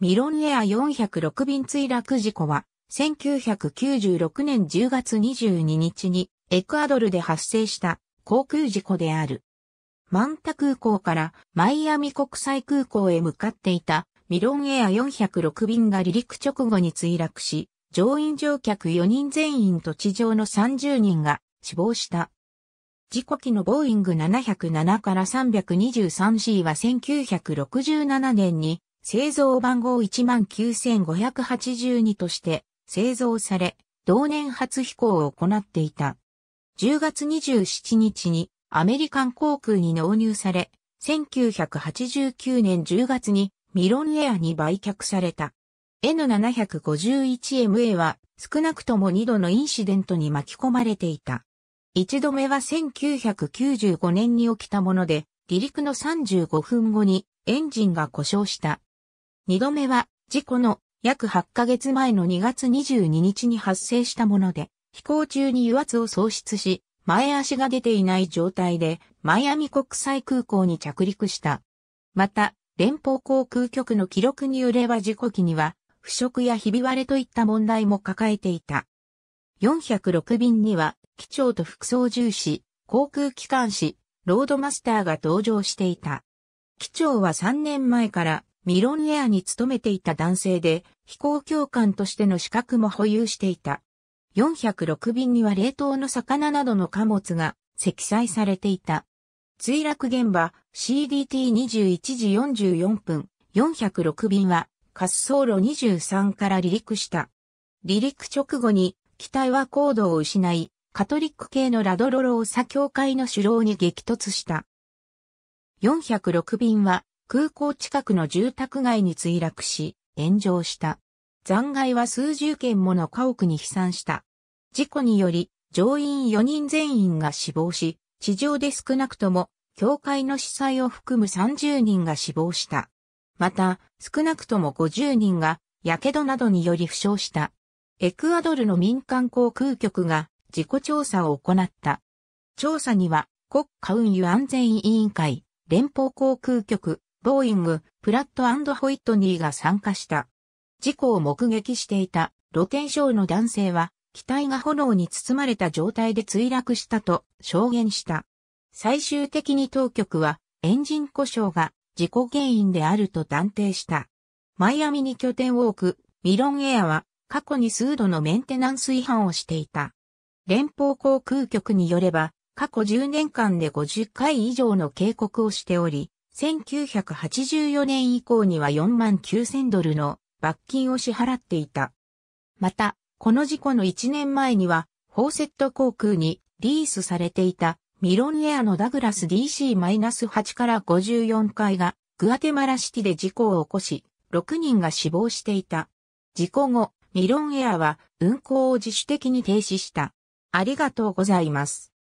ミロンエア406便墜落事故は、1996年10月22日にエクアドルで発生した航空事故である。マンタ空港からマイアミ国際空港へ向かっていたミロンエア406便が離陸直後に墜落し、乗員乗客4人全員と地上の30人が死亡した。事故機のボーイング707から 323C は1967年に製造番号19582として製造され、同年初飛行を行っていた。10月27日にアメリカン航空に納入され、1989年10月にミロンエアに売却された。N751MA は少なくとも2度のインシデントに巻き込まれていた。1度目は1995年に起きたもので、離陸の35分後にエンジンが故障した。二度目は事故の約8ヶ月前の2月22日に発生したもので、飛行中に油圧を喪失し、前足が出ていない状態でマイアミ国際空港に着陸した。また、連邦航空局の記録によれば事故機には、腐食やひび割れといった問題も抱えていた。406便には、機長と副操縦士、航空機関士、ロードマスターが登場していた。機長は3年前からミロンエアに勤めていた男性で、飛行教官としての資格も保有していた。406便には冷凍の魚などの貨物が積載されていた。墜落現場 CDT21 時44分406便は滑走路23から離陸した。離陸直後に機体は高度を失い、カトリック系のラドロローサ教会の首脳に激突した。406便は空港近くの住宅街に墜落し、炎上した。残骸は数十件もの家屋に飛散した。事故により、乗員4人全員が死亡し、地上で少なくとも、教会の司祭を含む30人が死亡した。また、少なくとも50人が、火傷などにより負傷した。エクアドルの民間航空局が事故調査を行った。調査には、国家運輸安全委員会、連邦航空局、ボーイング、プラットホイットニーが参加した。事故を目撃していた露天商の男性は、機体が炎に包まれた状態で墜落したと証言した。最終的に当局はエンジン故障が事故原因であると断定した。マイアミに拠点を置くミロンエアは過去に数度のメンテナンス違反をしていた。連邦航空局によれば過去10年間で50回以上の警告をしており、1984年以降には4万9000ドルの罰金を支払っていた。また、この事故の1年前には、フォーセット航空にリースされていたミロンエアのダグラス DC-8 から54階がグアテマラシティで事故を起こし、6人が死亡していた。事故後、ミロンエアは運航を自主的に停止した。ありがとうございます。